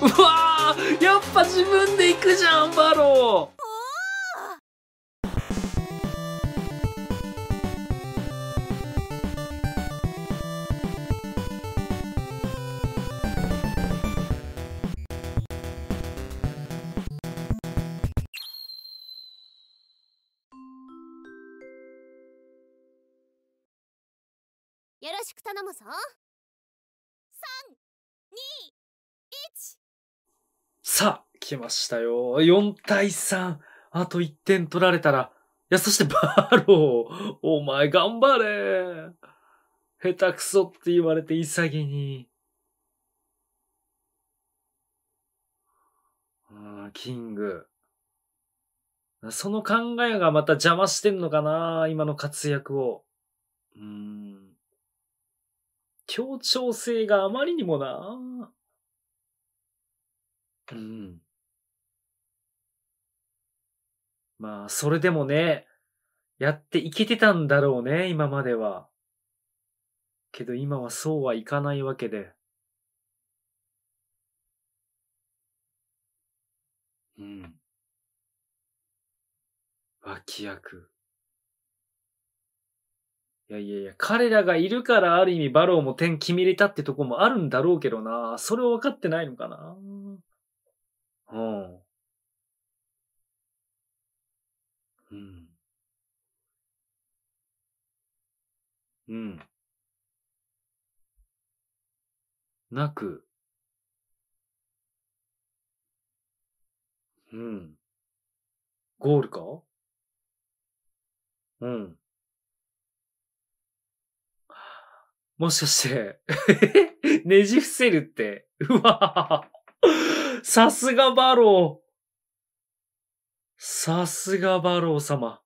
うわーやっぱ自分で行くじゃんバローよろしく頼むぞさあ、来ましたよ。4対3。あと1点取られたら。いや、そしてバロー。お前頑張れ。下手くそって言われて潔に。あキング。その考えがまた邪魔してんのかな今の活躍を。うん。協調性があまりにもな。うん。まあ、それでもね、やっていけてたんだろうね、今までは。けど今はそうはいかないわけで。うん。脇役。いやいやいや、彼らがいるからある意味バローも点決めれたってとこもあるんだろうけどな。それを分かってないのかな。うん。うん。うん。なく。うん。ゴールかうん。もしかして、ねじ伏せるって。うわさすがバロー。さすがバロー様。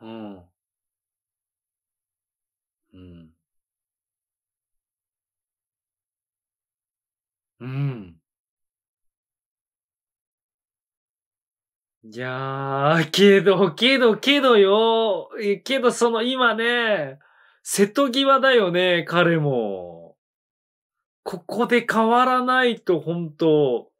うん。うん。うん。いやー、けど、けど、けどよ。けど、その今ね、瀬戸際だよね、彼も。ここで変わらないと本当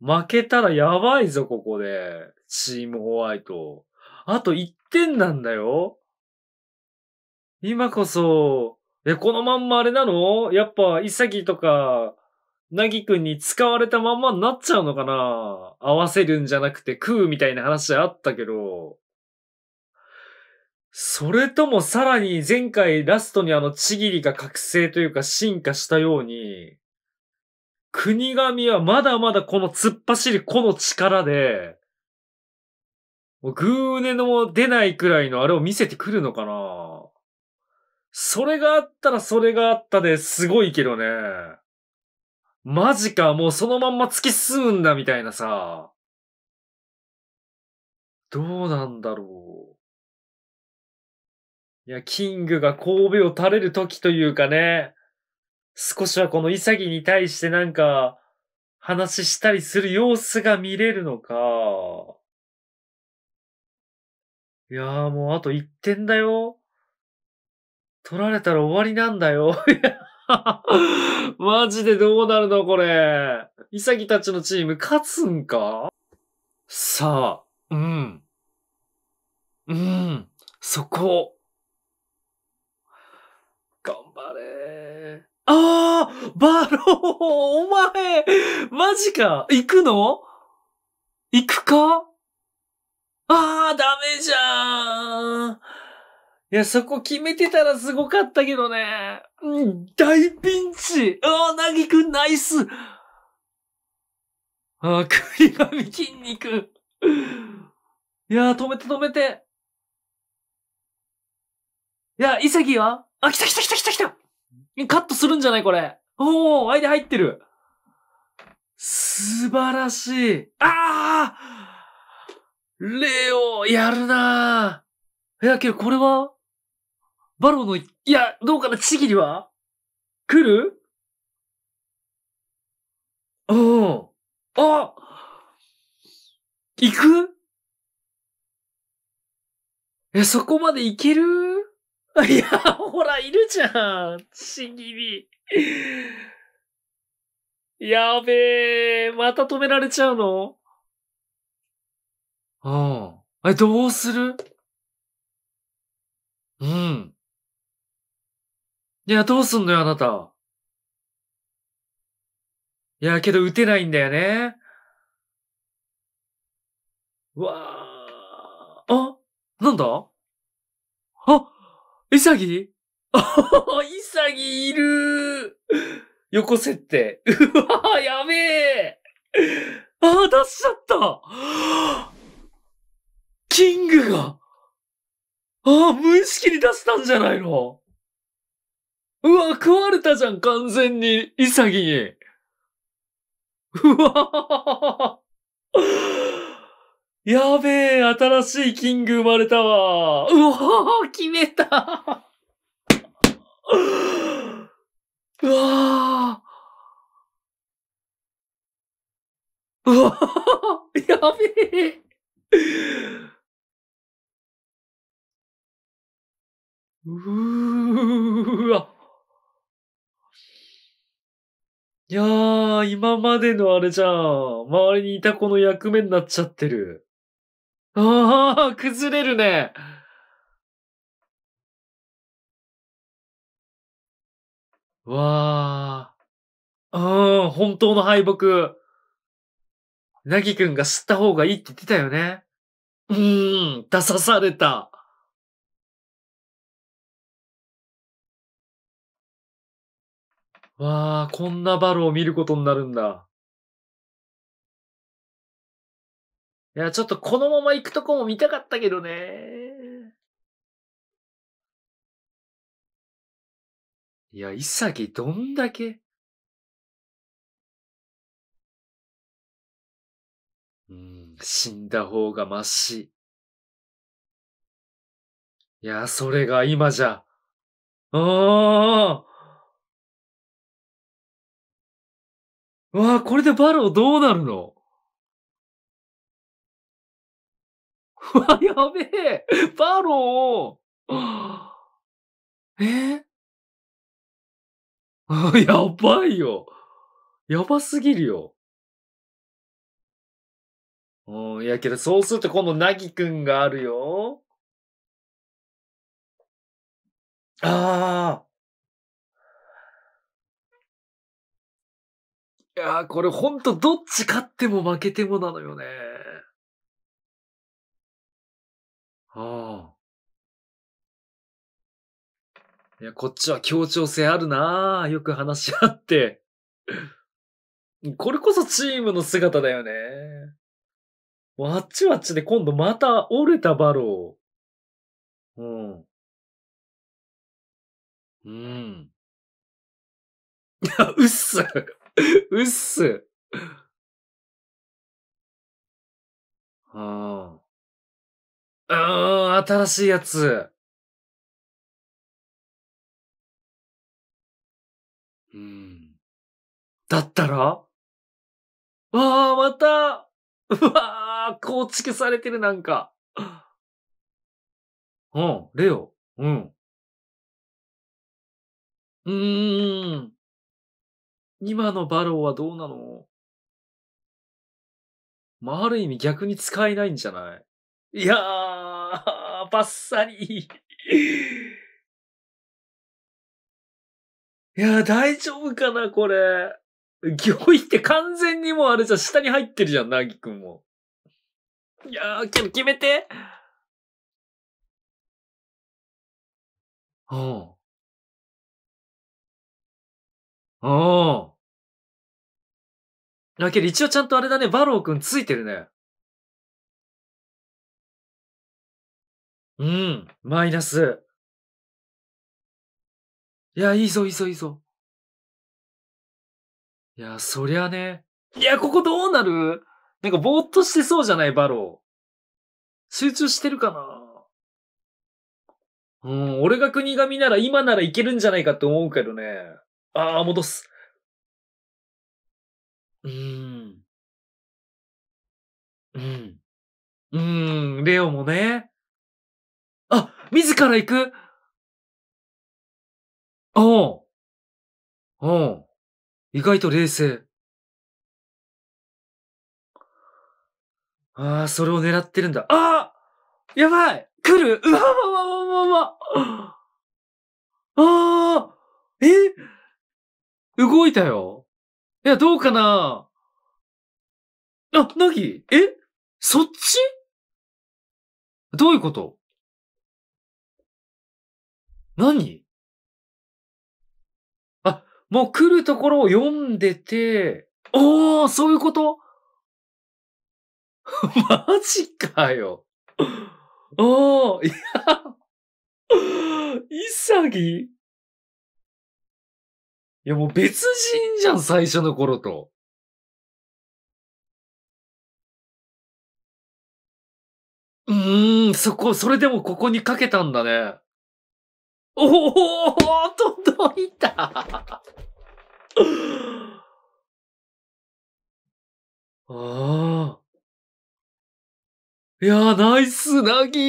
負けたらやばいぞ、ここで。チームホワイト。あと1点なんだよ。今こそ、え、このまんまあれなのやっぱ、イサギとか、ナギくんに使われたまんまになっちゃうのかな合わせるんじゃなくて食うみたいな話あったけど。それともさらに前回ラストにあのちぎりが覚醒というか進化したように、国神はまだまだこの突っ走りこの力で、もうグーネの出ないくらいのあれを見せてくるのかなそれがあったらそれがあったですごいけどね。マジか、もうそのまんま突き進むんだみたいなさ。どうなんだろう。いや、キングが神戸を垂れる時というかね、少しはこの潔に対してなんか、話したりする様子が見れるのか。いやーもうあと1点だよ。取られたら終わりなんだよ。マジでどうなるのこれ。潔たちのチーム勝つんかさあ、うん。うん、そこ。ああバローお前マジか行くの行くかああダメじゃんいや、そこ決めてたらすごかったけどね。うん、大ピンチああ、なぎくんナイスああ、栗神筋肉いやー、止めて止めていや、ギはあ、来た来た来た来た来たカットするんじゃないこれ。おお、間イ入ってる。素晴らしい。ああレオ、やるないや、けどこれはバローの、いや、どうかなちぎりは来るおおあ行くえ、そこまで行けるいや、ほら、いるじゃん。ちぎり。やべえ、また止められちゃうのああ。え、どうするうん。いや、どうすんのよ、あなた。いや、けど打てないんだよね。わあ。あ、なんだあイサギあイサギいるせって。うわやべえあ出しちゃったキングがあ無意識に出したんじゃないのうわ食われたじゃん、完全に、イサギに。うわやべえ、新しいキング生まれたわ。うおー、決めたうわー。うわー、やべえ。うーわ。いやー、今までのあれじゃん。周りにいた子の役目になっちゃってる。ああ、崩れるね。わあ。うん、本当の敗北。なぎくんが吸った方がいいって言ってたよね。うーん、出さされた。わあ、こんなバロを見ることになるんだ。いや、ちょっとこのまま行くとこも見たかったけどね。いや、イサギどんだけ。うん、死んだ方がまし。いや、それが今じゃ。ああわあ、これでバローどうなるの わ、やべえバローえ やばいよやばすぎるよ。うん、いやけど、そうすると今度、なぎくんがあるよ。ああ。いやー、これほんとどっち勝っても負けてもなのよね。ああ。いや、こっちは協調性あるなあ。よく話し合って。これこそチームの姿だよね。もうあっちはあっちで今度また折れたバロー。うん。うん。いや、うっす。うっす。ああ。うーん、新しいやつ。うん。だったらわあ、またうわあ、構築されてるなんか。うん、レオ。うん。うーん。今のバローはどうなのまあ、ある意味逆に使えないんじゃないいやー、ばっさり。いやー、大丈夫かな、これ。行為って完全にもうあれじゃ、下に入ってるじゃん、なぎくんも。いやー、決めて。うん。うん。だけど一応ちゃんとあれだね、バローくんついてるね。うん、マイナス。いや、いいぞ、いいぞ、いいぞ。いや、そりゃね。いや、ここどうなるなんかぼーっとしてそうじゃないバロー。集中してるかなうん、俺が国神なら今ならいけるんじゃないかって思うけどね。ああ、戻す。うーん。うん。うーん、レオもね。あ、自ら行くおう。おう。意外と冷静。ああ、それを狙ってるんだ。ああやばい来るうわわわわわわああえ動いたよ。いや、どうかなあ、なぎえそっちどういうこと何あ、もう来るところを読んでて、おー、そういうこと マジかよ。おー、いや、潔いや、もう別人じゃん、最初の頃と。うーん、そこ、それでもここにかけたんだね。おお届いたああ。いやー、ナイス、なぎ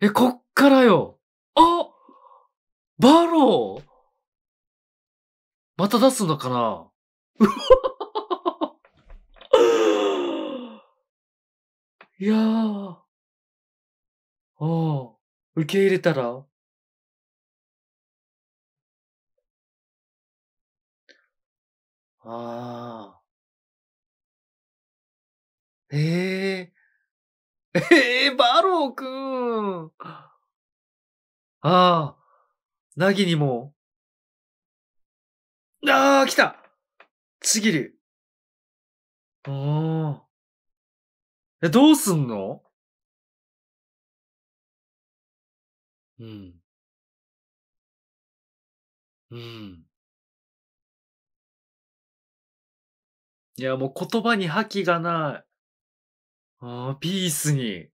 え、こっからよ。あバローまた出すのかな いやー。ああ。受け入れたらああ。ええー。ええー、バローくん。ああ。なぎにも。ああ、来たちぎり。ああ。え、どうすんのうん。うん。いや、もう言葉に覇気がない。ああ、ピースに。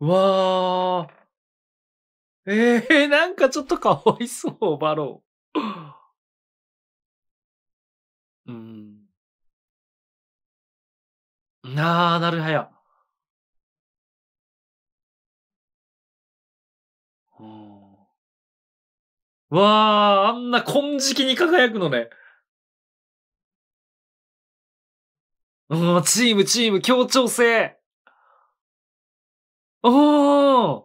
わあ。ええー、なんかちょっとかわいそう、バロー。うん。なあ、なるはや。わあ、あんな金色に輝くのね。うん、チーム、チーム、協調性。おー、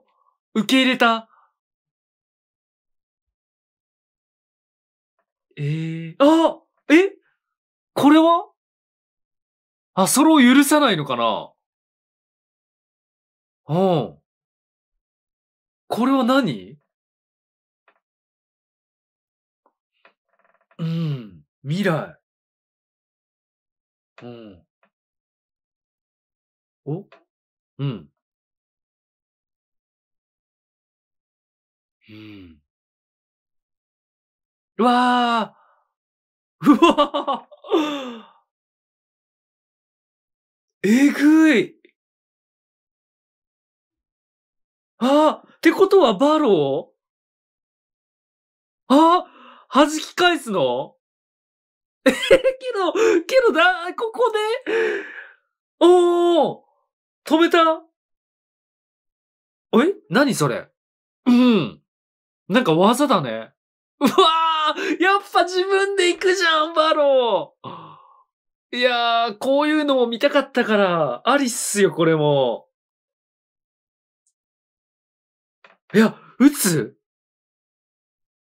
受け入れた。ええー、あえこれはあ、それを許さないのかなうん。これは何うん。未来。うん。おうん。うん。うわあうわーえぐいあってことはバローあ弾き返すの えけど、けどだ、ここで、おー止めたえ何それうん。なんか技だね。うわーやっぱ自分で行くじゃん、バローいやー、こういうのも見たかったから、ありっすよ、これも。いや、打つ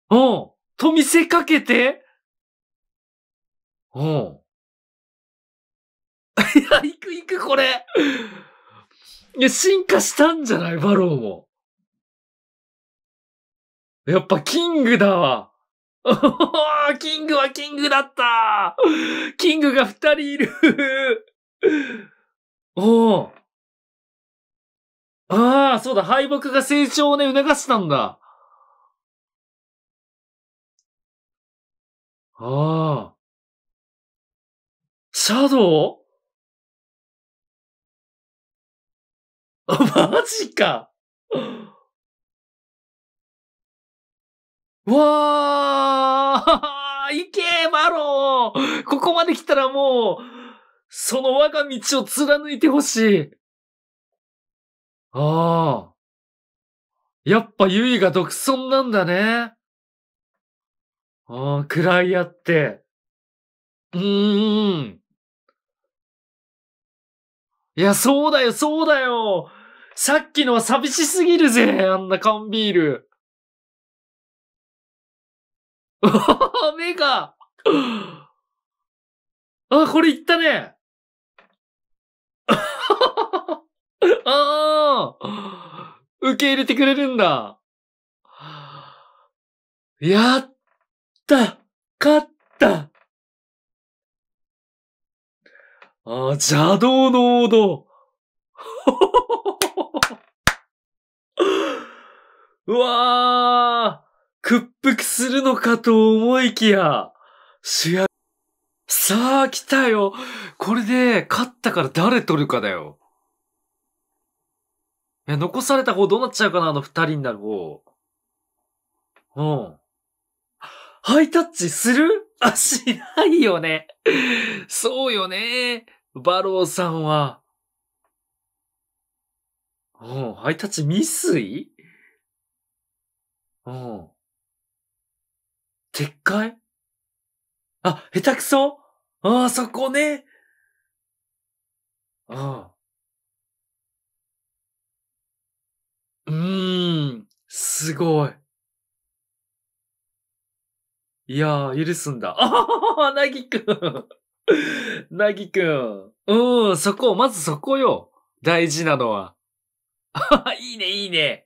うん。と見せかけて、うん。いや、行く行く、これ。いや、進化したんじゃないバローも。やっぱキングだわ。キングはキングだったキングが二人いる おおああ、そうだ、敗北が成長をね、促したんだ。ああ。シャドウあ、マジかわあいけマローここまで来たらもう、その我が道を貫いてほしい。ああ。やっぱゆいが独尊なんだね。ああ、位やって。うーん。いや、そうだよ、そうだよ。さっきのは寂しすぎるぜ、あんな缶ビール。お 目が。あ、これいったね。ああ受け入れてくれるんだ。やっった勝ったあ邪道の王道 うわー屈服するのかと思いきや、主役。さあ、来たよこれで、勝ったから誰取るかだよ。え、残された方どうなっちゃうかなあの二人になる方。うん。ハイタッチするあ、しないよね。そうよね。バローさんは。うん、ハイタッチ未遂うん。撤回あ、下手くそああ、そこね。ああ。うーん、すごい。いやー、許すんだ。あなぎくん。なぎくん。うん、そこ、まずそこよ。大事なのは。いいね、いいね。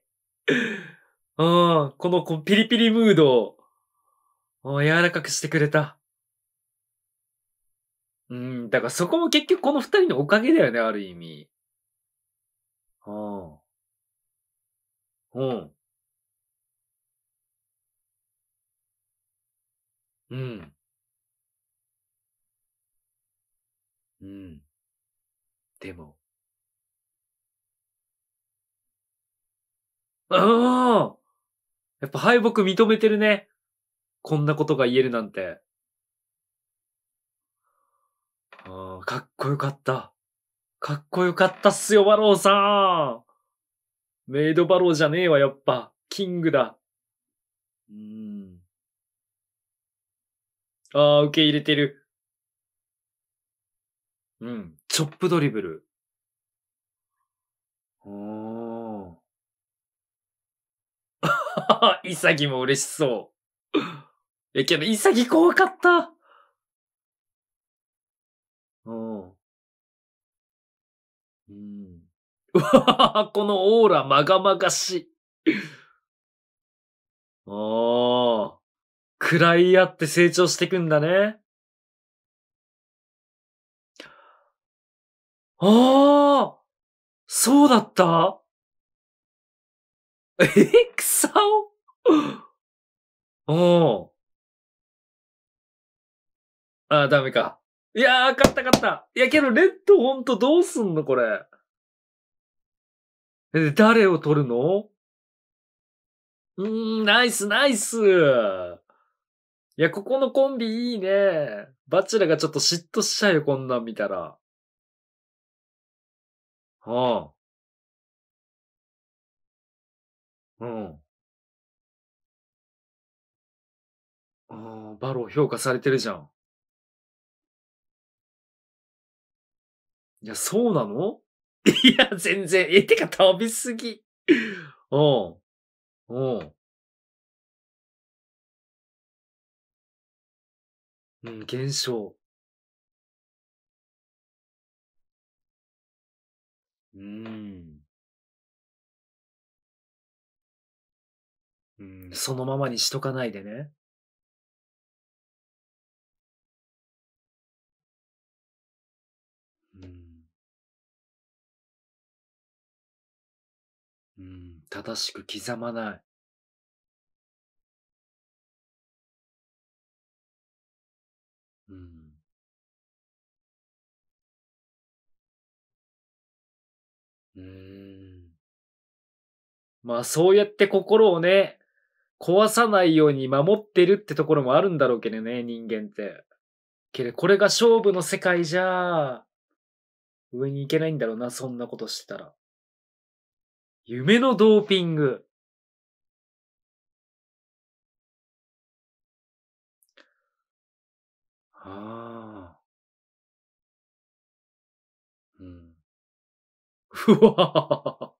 うん、このこピリピリムードを柔らかくしてくれた。うん、だからそこも結局この二人のおかげだよね、ある意味。うん。うん。うん。うん。でもああ！やっぱ敗北認めてるね。こんなことが言えるなんて。ああ、かっこよかった。かっこよかったっすよ、バローさん。メイドバローじゃねえわ、やっぱ。キングだ。うんああ、受け入れてる。うん。チョップドリブル。おー。イサギも嬉しそう。え、けど、イサギ怖かった。おうん。うわ このオーラ、まがまがしい。ああ。喰らい合って成長していくんだね。ああそうだったえ草をおああ、ダメか。いやー、勝った勝った。いや、けど、レッドほんとどうすんのこれ。え、誰を取るのうーん、ナイスナイス。いや、ここのコンビいいね。バチラがちょっと嫉妬しちゃうよ、こんなん見たら。はあ。うん。ああ、バロー評価されてるじゃん。いや、そうなの いや、全然。え、てか、食べすぎ。うん。うん。うん、減少。うん。うん、そのままにしとかないでね。うん。うん、正しく刻まない。うん。まあそうやって心をね、壊さないように守ってるってところもあるんだろうけどね、人間って。けど、これが勝負の世界じゃ、上に行けないんだろうな、そんなことしてたら。夢のドーピング。ああ。ふわ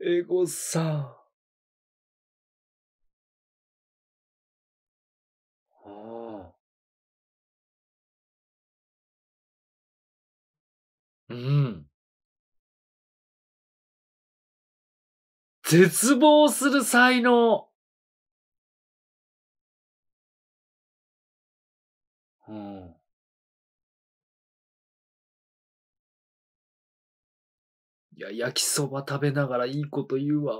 エゴさん。ああ。うん。絶望する才能。うん。いや、焼きそば食べながらいいこと言うわ。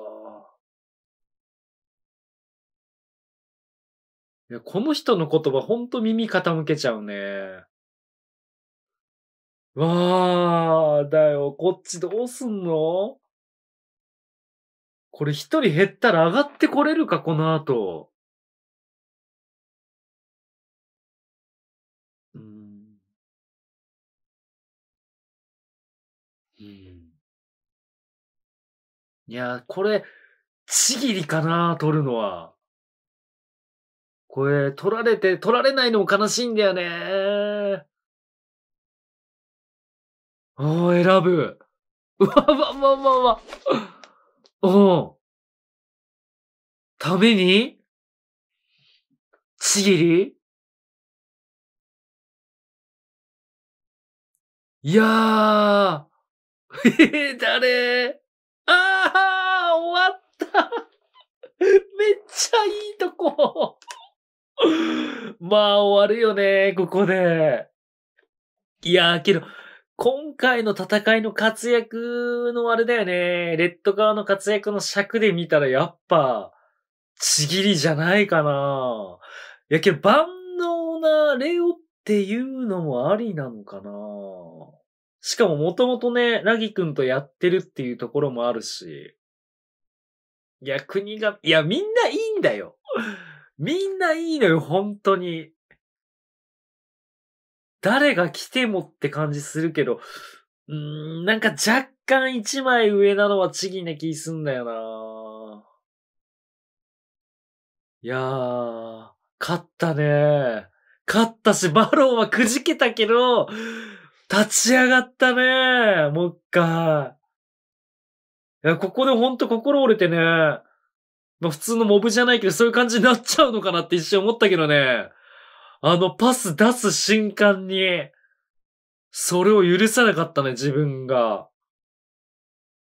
いや、この人の言葉ほんと耳傾けちゃうね。わー、だよ、こっちどうすんのこれ一人減ったら上がってこれるか、この後。いや、これ、ちぎりかな、取るのは。これ、取られて、取られないのも悲しいんだよね。おー、選ぶ。うわ、わ、わ、わ、わ。おー。ためにちぎりいやー。え誰ああ終わった めっちゃいいとこ まあ終わるよね、ここで。いやーけど、今回の戦いの活躍のあれだよね。レッド側の活躍の尺で見たらやっぱ、ちぎりじゃないかな。いやけど万能なレオっていうのもありなのかな。しかももともとね、なぎくんとやってるっていうところもあるし。いや、国が、いや、みんないいんだよ。みんないいのよ、本当に。誰が来てもって感じするけど、んん、なんか若干一枚上なのはちぎな気すんだよないやー、勝ったね勝ったし、バロンはくじけたけど、立ち上がったね。もう一回。いや、ここでほんと心折れてね。まあ、普通のモブじゃないけど、そういう感じになっちゃうのかなって一瞬思ったけどね。あの、パス出す瞬間に、それを許さなかったね、自分が。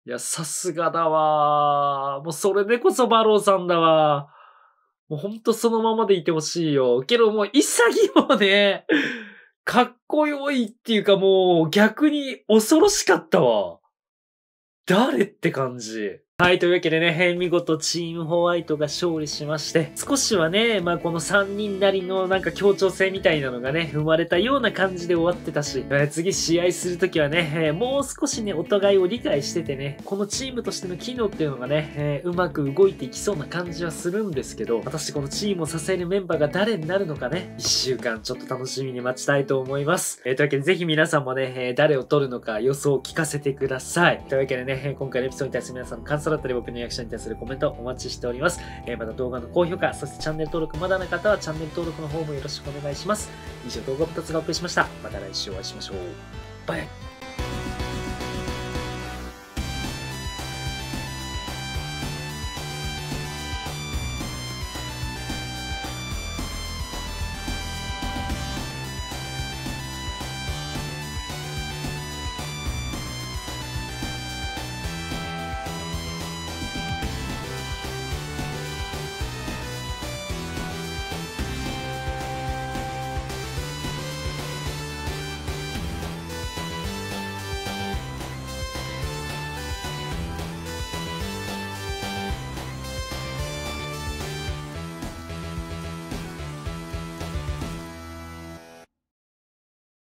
いや、さすがだわもうそれでこそバローさんだわもうほんとそのままでいてほしいよ。けどもう潔もねかっこよいっていうかもう逆に恐ろしかったわ。誰って感じ。はい、というわけでね、見事チームホワイトが勝利しまして、少しはね、まあこの3人なりのなんか協調性みたいなのがね、生まれたような感じで終わってたし、え次試合するときはね、えもう少しね、お互いを理解しててね、このチームとしての機能っていうのがね、えうまく動いていきそうな感じはするんですけど、果たしてこのチームを支えるメンバーが誰になるのかね、1週間ちょっと楽しみに待ちたいと思います。えというわけでぜひ皆さんもね、え誰を取るのか予想を聞かせてください。というわけでね、今回のエピソードに対する皆さんの感想だったり僕の役者に対するコメントお待ちしております。えー、また動画の高評価、そしてチャンネル登録まだの方はチャンネル登録の方もよろしくお願いします。以上動画2つがお送りしました。また来週お会いしましょう。バイバイ。